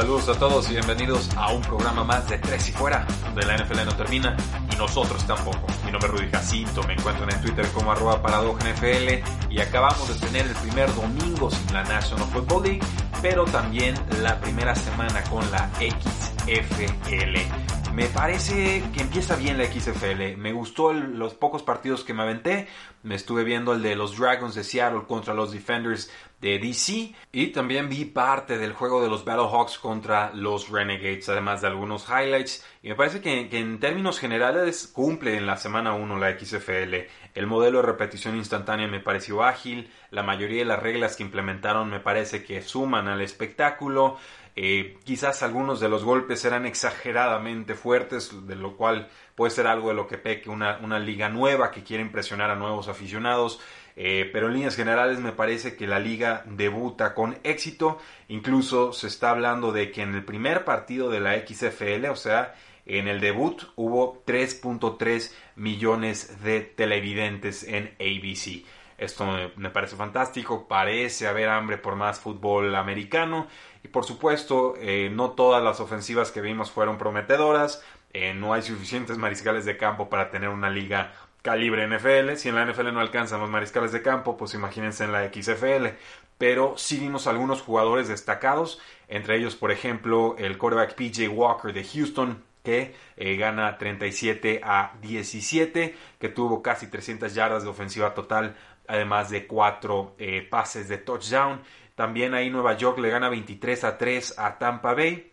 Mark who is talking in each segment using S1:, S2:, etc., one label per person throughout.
S1: Saludos a todos y bienvenidos a un programa más de Tres y Fuera, donde la NFL no termina y nosotros tampoco. Mi nombre es Rudy Jacinto, me encuentran en Twitter como arroba NFL y acabamos de tener el primer domingo sin la National Football League, pero también la primera semana con la XFL. Me parece que empieza bien la XFL. Me gustó los pocos partidos que me aventé. Me estuve viendo el de los Dragons de Seattle contra los Defenders de DC. Y también vi parte del juego de los Battlehawks contra los Renegades, además de algunos highlights. Y me parece que, que en términos generales cumple en la semana 1 la XFL. El modelo de repetición instantánea me pareció ágil. La mayoría de las reglas que implementaron me parece que suman al espectáculo. Eh, quizás algunos de los golpes eran exageradamente fuertes, de lo cual puede ser algo de lo que peque una, una liga nueva que quiere impresionar a nuevos aficionados. Eh, pero en líneas generales me parece que la liga debuta con éxito. Incluso se está hablando de que en el primer partido de la XFL, o sea, en el debut hubo 3.3 millones de televidentes en ABC. Esto me parece fantástico, parece haber hambre por más fútbol americano y por supuesto, eh, no todas las ofensivas que vimos fueron prometedoras. Eh, no hay suficientes mariscales de campo para tener una liga calibre NFL. Si en la NFL no alcanzan los mariscales de campo, pues imagínense en la XFL. Pero sí vimos algunos jugadores destacados, entre ellos, por ejemplo, el quarterback PJ Walker de Houston, que eh, gana 37 a 17, que tuvo casi 300 yardas de ofensiva total, además de 4 pases de touchdown. También ahí Nueva York le gana 23 a 3 a Tampa Bay.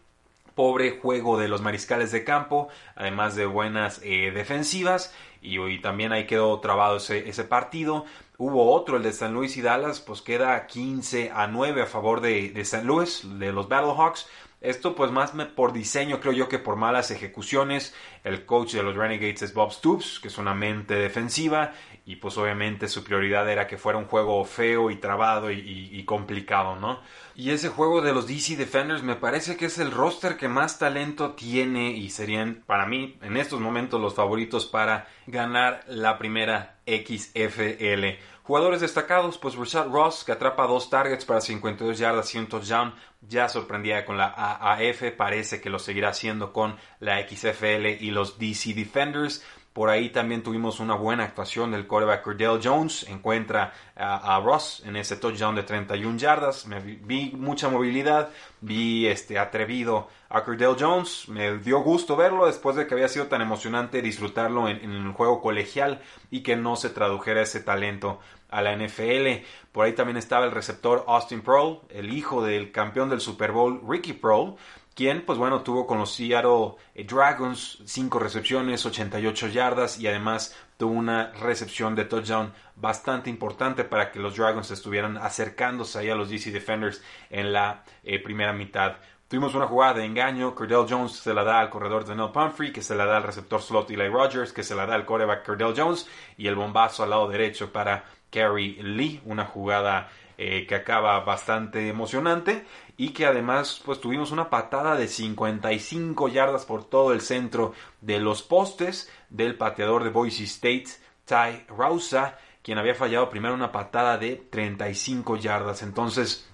S1: Pobre juego de los mariscales de campo, además de buenas eh, defensivas. Y, hoy también ahí quedó trabado ese, partido. Hubo otro, el de San Luis y Dallas, pues queda 15 a 9 a favor de, de San Luis, de los Battlehawks. Esto pues más por diseño creo yo que por malas ejecuciones. El coach de los Renegades es Bob Stoops, que es una mente defensiva y pues obviamente su prioridad era que fuera un juego feo y trabado y complicado, ¿no? Y ese juego de los DC Defenders me parece que es el roster que más talento tiene y serían para mí en estos momentos los favoritos para ganar la primera XFL. Jugadores destacados, pues Richard Ross, que atrapa dos targets para 52 yardas y un touchdown, ya sorprendía con la AAF, parece que lo seguirá haciendo con la XFL y los DC Defenders. Por ahí también tuvimos una buena actuación del coreback Cordell Jones. Encuentra a, Ross en ese touchdown de 31 yardas. vi, mucha movilidad, vi este atrevido a Cordell Jones. Me dio gusto verlo después de que había sido tan emocionante disfrutarlo en, el juego colegial y que no se tradujera ese talento a la NFL. Por ahí también estaba el receptor Austin Pearl, el hijo del campeón del Super Bowl Ricky Pearl quien, pues bueno, tuvo con los Seattle eh, Dragons 5 recepciones, 88 yardas y además tuvo una recepción de touchdown bastante importante para que los Dragons estuvieran acercándose ahí a los DC Defenders en la eh, primera mitad. Tuvimos una jugada de engaño. Cordell Jones se la da al corredor Daniel Pumphrey, que se la da al receptor slot Eli Rogers, que se la da al coreback Cordell Jones, y el bombazo al lado derecho para Kerry Lee. Una jugada eh, que acaba bastante emocionante y que además pues tuvimos una patada de 55 yardas por todo el centro de los postes del pateador de Boise State, Ty Rousa, quien había fallado primero una patada de 35 yardas. Entonces,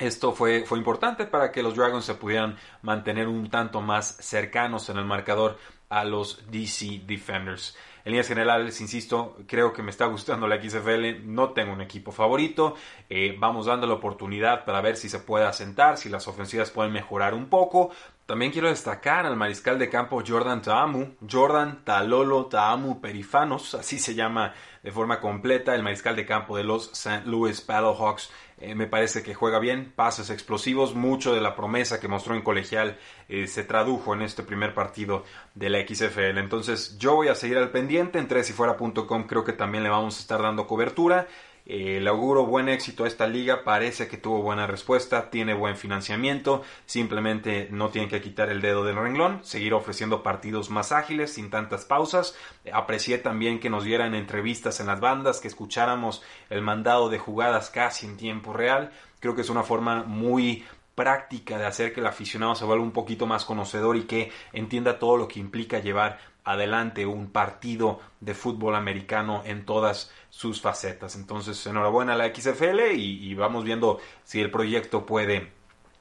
S1: esto fue, fue, importante para que los Dragons se pudieran mantener un tanto más cercanos en el marcador a los DC Defenders. En líneas generales, insisto, creo que me está gustando la XFL. No tengo un equipo favorito. Eh, vamos dando la oportunidad para ver si se puede asentar, si las ofensivas pueden mejorar un poco. También quiero destacar al mariscal de campo Jordan Taamu, Jordan Talolo Taamu Perifanos, así se llama de forma completa el mariscal de campo de los St. Louis Paddlehawks eh, me parece que juega bien, pases explosivos, mucho de la promesa que mostró en colegial eh, se tradujo en este primer partido de la XFL. Entonces yo voy a seguir al pendiente, en 3 y fuera.com creo que también le vamos a estar dando cobertura. Eh, le auguro buen éxito a esta liga, parece que tuvo buena respuesta, tiene buen financiamiento, simplemente no tiene que quitar el dedo del renglón, seguir ofreciendo partidos más ágiles, sin tantas pausas. Eh, aprecié también que nos dieran entrevistas en las bandas, que escucháramos el mandado de jugadas casi en tiempo real. Creo que es una forma muy práctica de hacer que el aficionado se vuelva un poquito más conocedor y que entienda todo lo que implica llevar adelante un partido de fútbol americano en todas sus facetas. Entonces, enhorabuena a la XFL y, y vamos viendo si el proyecto puede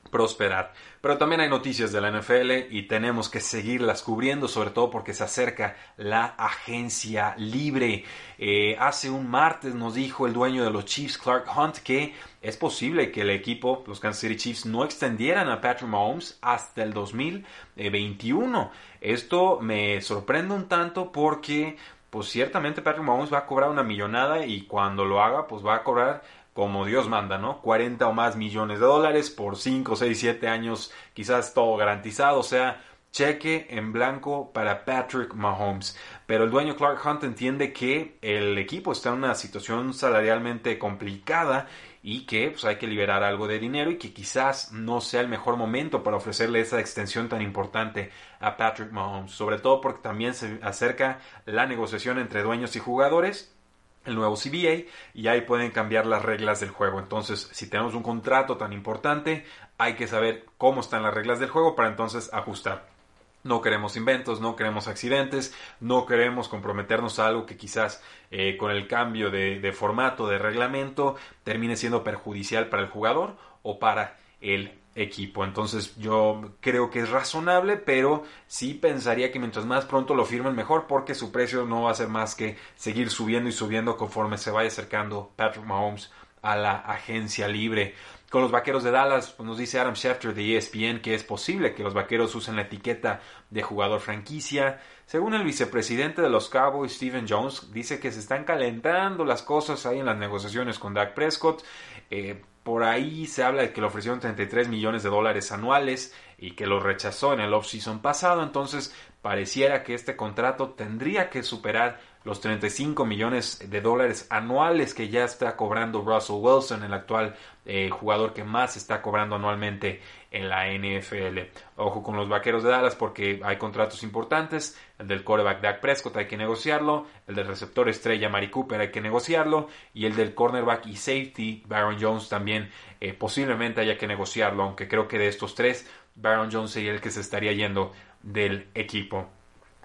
S1: prosperar. Pero también hay noticias de la NFL y tenemos que seguirlas cubriendo, sobre todo porque se acerca la agencia libre. Eh, hace un martes nos dijo el dueño de los Chiefs, Clark Hunt, que es posible que el equipo, los Kansas City Chiefs, no extendieran a Patrick Mahomes hasta el 2021. Esto me sorprende un tanto porque pues ciertamente Patrick Mahomes va a cobrar una millonada y cuando lo haga, pues va a cobrar como Dios manda, ¿no? 40 o más millones de dólares por 5, 6, 7 años, quizás todo garantizado, o sea, cheque en blanco para Patrick Mahomes. Pero el dueño Clark Hunt entiende que el equipo está en una situación salarialmente complicada y que pues, hay que liberar algo de dinero y que quizás no sea el mejor momento para ofrecerle esa extensión tan importante a Patrick Mahomes, sobre todo porque también se acerca la negociación entre dueños y jugadores el nuevo CBA y ahí pueden cambiar las reglas del juego. Entonces, si tenemos un contrato tan importante, hay que saber cómo están las reglas del juego para entonces ajustar. No queremos inventos, no queremos accidentes, no queremos comprometernos a algo que quizás eh, con el cambio de, de formato, de reglamento, termine siendo perjudicial para el jugador o para el equipo. Entonces yo creo que es razonable, pero sí pensaría que mientras más pronto lo firmen mejor porque su precio no va a ser más que seguir subiendo y subiendo conforme se vaya acercando Patrick Mahomes a la agencia libre. Con los vaqueros de Dallas, pues, nos dice Adam Schefter de ESPN que es posible que los vaqueros usen la etiqueta de jugador franquicia. Según el vicepresidente de los Cowboys, Steven Jones, dice que se están calentando las cosas ahí en las negociaciones con Dak Prescott. Eh, por ahí se habla de que le ofrecieron 33 millones de dólares anuales y que lo rechazó en el off-season pasado. Entonces, pareciera que este contrato tendría que superar los 35 millones de dólares anuales que ya está cobrando Russell Wilson, el actual eh, jugador que más está cobrando anualmente en la NFL. Ojo con los vaqueros de Dallas porque hay contratos importantes. El del coreback Dak Prescott hay que negociarlo. El del receptor estrella Mari Cooper hay que negociarlo. Y el del cornerback y safety Baron Jones también eh, posiblemente haya que negociarlo. Aunque creo que de estos tres, Baron Jones sería el que se estaría yendo del equipo.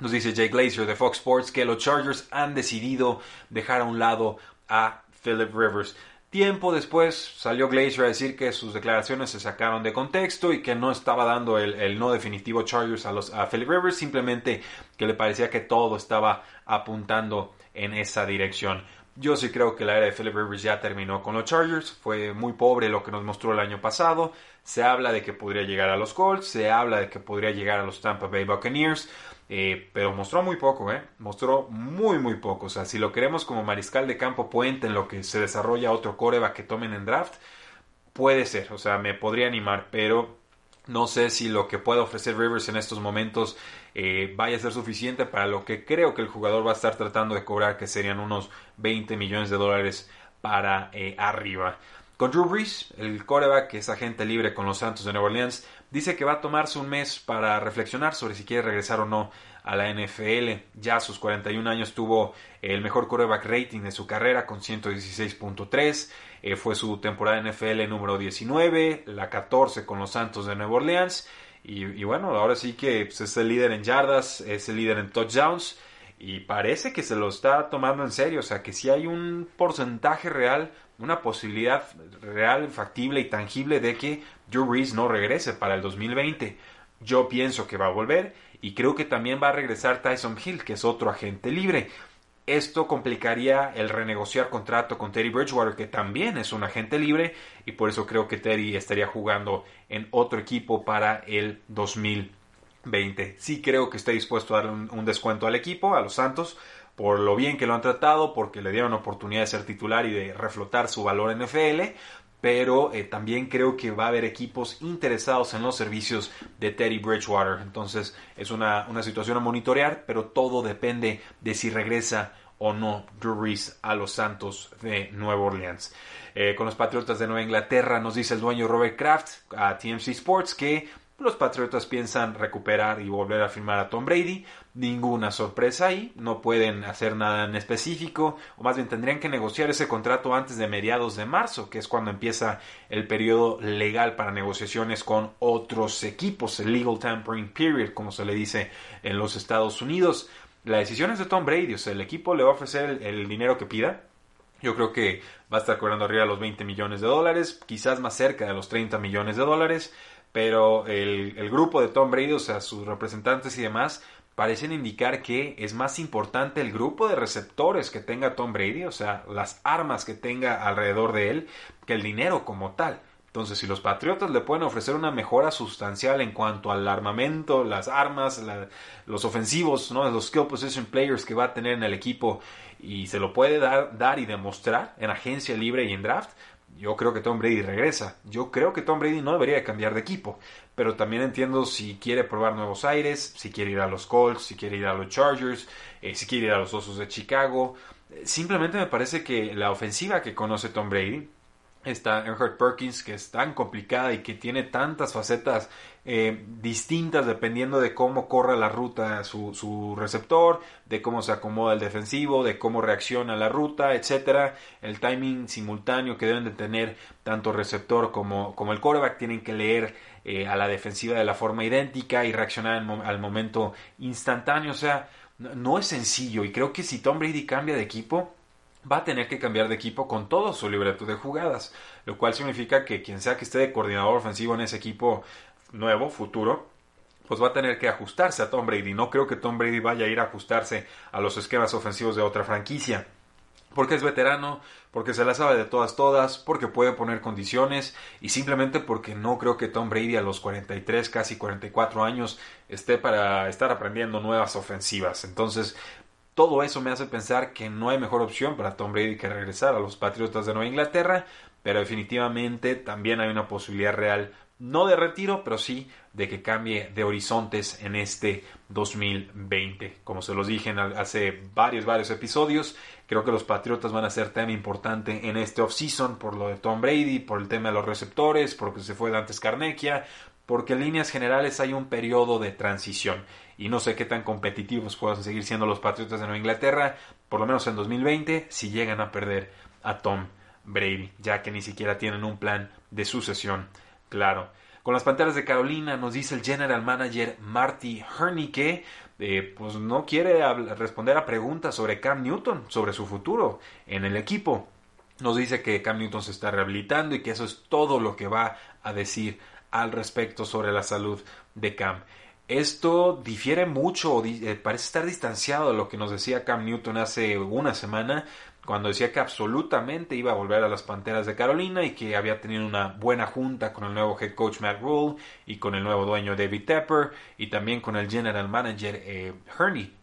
S1: Nos dice Jay Glazer de Fox Sports que los Chargers han decidido dejar a un lado a Philip Rivers. Tiempo después salió Glazer a decir que sus declaraciones se sacaron de contexto y que no estaba dando el, no definitivo Chargers a, los, a Philip Rivers, simplemente que le parecía que todo estaba apuntando en esa dirección. Yo sí creo que la era de Philip Rivers ya terminó con los Chargers. Fue muy pobre lo que nos mostró el año pasado. Se habla de que podría llegar a los Colts, se habla de que podría llegar a los Tampa Bay Buccaneers, eh, pero mostró muy poco, ¿eh? Mostró muy, muy poco. O sea, si lo queremos como mariscal de campo puente en lo que se desarrolla otro coreba que tomen en draft, puede ser. O sea, me podría animar, pero no sé si lo que pueda ofrecer Rivers en estos momentos eh, vaya a ser suficiente para lo que creo que el jugador va a estar tratando de cobrar, que serían unos 20 millones de dólares para eh, arriba. Con Drew Brees, el coreback que es agente libre con los Santos de Nueva Orleans, dice que va a tomarse un mes para reflexionar sobre si quiere regresar o no a la NFL. Ya a sus 41 años tuvo el mejor coreback rating de su carrera con 116.3. Eh, fue su temporada NFL número 19, la 14 con los Santos de Nueva Orleans. Y, bueno, ahora sí que pues, es el líder en yardas, es el líder en touchdowns. Y parece que se lo está tomando en serio. O sea, que si hay un porcentaje real, una posibilidad real, factible y tangible de que Drew Brees no regrese para el 2020. Yo pienso que va a volver y creo que también va a regresar Tyson Hill, que es otro agente libre. Esto complicaría el renegociar contrato con Terry Bridgewater, que también es un agente libre, y por eso creo que Terry estaría jugando en otro equipo para el 2020. Sí creo que está dispuesto a darle un, un descuento al equipo, a los Santos, por lo bien que lo han tratado, porque le dieron oportunidad de ser titular y de reflotar su valor en NFL, pero eh, también creo que va a haber equipos interesados en los servicios de Teddy Bridgewater. Entonces es una, situación a monitorear, pero todo depende de si regresa o no Drew Reese a los Santos de Nueva Orleans. Eh, con los Patriotas de Nueva Inglaterra nos dice el dueño Robert Kraft a TMC Sports que los Patriotas piensan recuperar y volver a firmar a Tom Brady, ninguna sorpresa ahí, no pueden hacer nada en específico, o más bien tendrían que negociar ese contrato antes de mediados de marzo, que es cuando empieza el periodo legal para negociaciones con otros equipos, el legal tampering period, como se le dice en los Estados Unidos. La decisión es de Tom Brady, o sea, el equipo le va a ofrecer el, dinero que pida, yo creo que va a estar cobrando arriba los 20 millones de dólares, quizás más cerca de los 30 millones de dólares, pero el, el, grupo de Tom Brady, o sea, sus representantes y demás, parecen indicar que es más importante el grupo de receptores que tenga Tom Brady, o sea, las armas que tenga alrededor de él, que el dinero como tal. Entonces, si los Patriotas le pueden ofrecer una mejora sustancial en cuanto al armamento, las armas, los ofensivos, ¿no? los skill position players que va a tener en el equipo y se lo puede dar, dar y demostrar en agencia libre y en draft, yo creo que Tom Brady regresa. Yo creo que Tom Brady no debería cambiar de equipo. Pero también entiendo si quiere probar nuevos aires, si quiere ir a los Colts, si quiere ir a los Chargers, eh, si quiere ir a los Osos de Chicago. Eh, simplemente me parece que la ofensiva que conoce Tom Brady esta Earhart Perkins que es tan complicada y que tiene tantas facetas eh, distintas dependiendo de cómo corra la ruta su, receptor, de cómo se acomoda el defensivo, de cómo reacciona la ruta, etcétera, el timing simultáneo que deben de tener tanto receptor como, como el coreback tienen que leer eh, a la defensiva de la forma idéntica y reaccionar al momento instantáneo, o sea, no es sencillo y creo que si Tom Brady cambia de equipo, va a tener que cambiar de equipo con todo su libreto de jugadas, lo cual significa que quien sea que esté de coordinador ofensivo en ese equipo nuevo, futuro, pues va a tener que ajustarse a Tom Brady. No creo que Tom Brady vaya a ir a ajustarse a los esquemas ofensivos de otra franquicia. Porque es veterano, porque se la sabe de todas todas, porque puede poner condiciones y simplemente porque no creo que Tom Brady a los 43, casi 44 años esté para estar aprendiendo nuevas ofensivas. Entonces todo eso me hace pensar que no hay mejor opción para Tom Brady que regresar a los Patriotas de Nueva Inglaterra, pero definitivamente también hay una posibilidad real, no de retiro, pero sí de que cambie de horizontes en este 2020. Como se los dije hace varios, varios episodios, creo que los Patriotas van a ser tema importante en este offseason por lo de Tom Brady, por el tema de los receptores, porque se fue antes Carnequia, porque en líneas generales hay un periodo de transición y no sé qué tan competitivos puedan seguir siendo los Patriotas de Nueva Inglaterra, por lo menos en 2020, si llegan a perder a Tom Brady, ya que ni siquiera tienen un plan de sucesión claro. Con las Panteras de Carolina nos dice el general manager Marty hernique que eh, pues no quiere responder a preguntas sobre Cam Newton, sobre su futuro en el equipo. Nos dice que Cam Newton se está rehabilitando y que eso es todo lo que va a decir al respecto sobre la salud de Cam. Esto difiere mucho, eh, parece estar distanciado de lo que nos decía Cam Newton hace una semana, cuando decía que absolutamente iba a volver a las Panteras de Carolina y que había tenido una buena junta con el nuevo head coach Matt Rule y con el nuevo dueño David Tepper y también con el general manager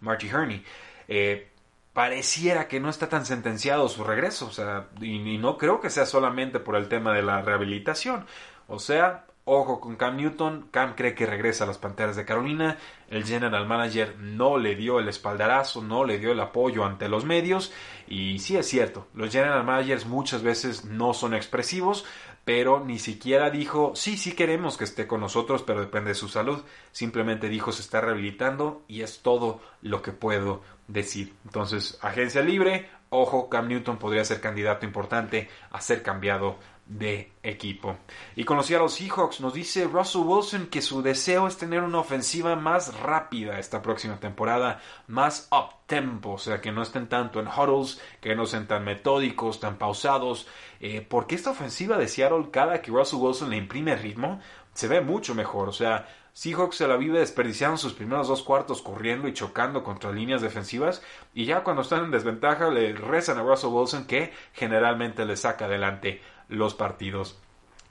S1: Marty eh, Herney. Eh, pareciera que no está tan sentenciado su regreso, o sea, y no creo que sea solamente por el tema de la rehabilitación. O sea, Ojo con Cam Newton. Cam cree que regresa a las Panteras de Carolina. El general manager no le dio el espaldarazo, no le dio el apoyo ante los medios. Y sí es cierto, los general managers muchas veces no son expresivos, pero ni siquiera dijo, sí, sí queremos que esté con nosotros, pero depende de su salud. Simplemente dijo, se está rehabilitando y es todo lo que puedo decir. Entonces, agencia libre, ojo, Cam Newton podría ser candidato importante a ser cambiado de equipo. Y con a los Seahawks, nos dice Russell Wilson que su deseo es tener una ofensiva más rápida esta próxima temporada, más up tempo, o sea, que no estén tanto en huddles, que no sean tan metódicos, tan pausados, eh, porque esta ofensiva de Seattle, cada que Russell Wilson le imprime ritmo, se ve mucho mejor, o sea, Seahawks se la vive desperdiciando sus primeros dos cuartos corriendo y chocando contra líneas defensivas y ya cuando están en desventaja le rezan a Russell Wilson que generalmente le saca adelante los partidos.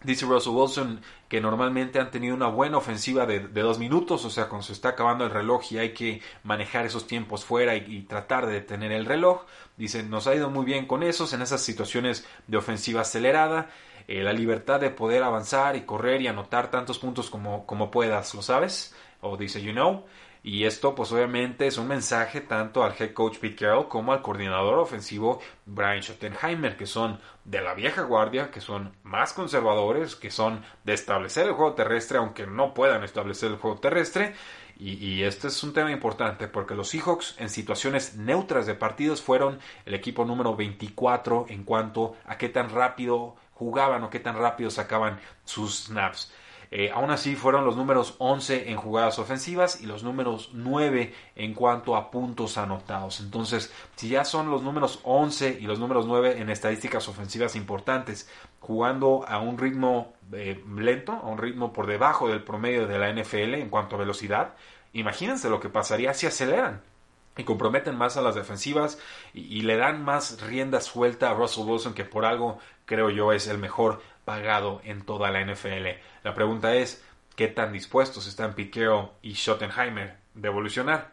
S1: Dice Russell Wilson que normalmente han tenido una buena ofensiva de, dos minutos, o sea, cuando se está acabando el reloj y hay que manejar esos tiempos fuera y, tratar de detener el reloj. Dice, nos ha ido muy bien con esos, en esas situaciones de ofensiva acelerada, eh, la libertad de poder avanzar y correr y anotar tantos puntos como, como puedas, ¿lo sabes? O dice, you know. Y esto pues obviamente es un mensaje tanto al head coach Pete Carroll como al coordinador ofensivo Brian Schottenheimer, que son de la vieja guardia, que son más conservadores, que son de establecer el juego terrestre, aunque no puedan establecer el juego terrestre. Y, este es un tema importante porque los Seahawks en situaciones neutras de partidos fueron el equipo número 24 en cuanto a qué tan rápido jugaban o qué tan rápido sacaban sus snaps. Eh, aún así fueron los números 11 en jugadas ofensivas y los números 9 en cuanto a puntos anotados. Entonces, si ya son los números 11 y los números 9 en estadísticas ofensivas importantes, jugando a un ritmo eh, lento, a un ritmo por debajo del promedio de la NFL en cuanto a velocidad, imagínense lo que pasaría si aceleran y comprometen más a las defensivas y, y, le dan más rienda suelta a Russell Wilson, que por algo creo yo es el mejor pagado en toda la NFL. La pregunta es, ¿qué tan dispuestos están Piqueo y Schottenheimer de evolucionar?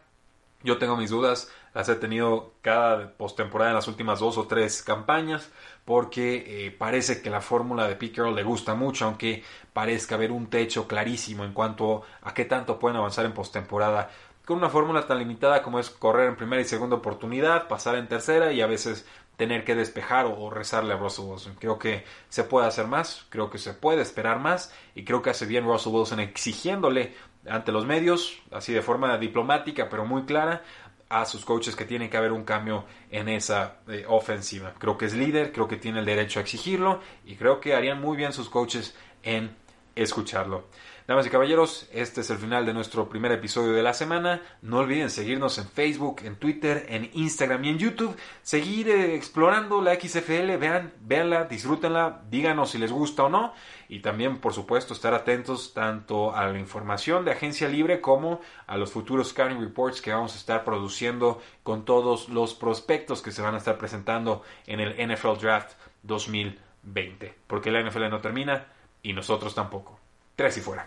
S1: Yo tengo mis dudas, las he tenido cada postemporada en las últimas dos o tres campañas, porque eh, parece que la fórmula de Piquero le gusta mucho, aunque parezca haber un techo clarísimo en cuanto a qué tanto pueden avanzar en postemporada. Con una fórmula tan limitada como es correr en primera y segunda oportunidad, pasar en tercera y a veces tener que despejar o, rezarle a Russell Wilson. Creo que se puede hacer más, creo que se puede esperar más y creo que hace bien Russell Wilson exigiéndole ante los medios, así de forma diplomática pero muy clara, a sus coaches que tiene que haber un cambio en esa eh, ofensiva. Creo que es líder, creo que tiene el derecho a exigirlo y creo que harían muy bien sus coaches en escucharlo. Damas y caballeros, este es el final de nuestro primer episodio de la semana. No olviden seguirnos en Facebook, en Twitter, en Instagram y en YouTube. Seguir eh, explorando la XFL, vean, veanla, disfrútenla, díganos si les gusta o no. Y también, por supuesto, estar atentos tanto a la información de Agencia Libre como a los futuros scouting reports que vamos a estar produciendo con todos los prospectos que se van a estar presentando en el NFL Draft 2020. Porque la NFL no termina y nosotros tampoco. Tres y fuera.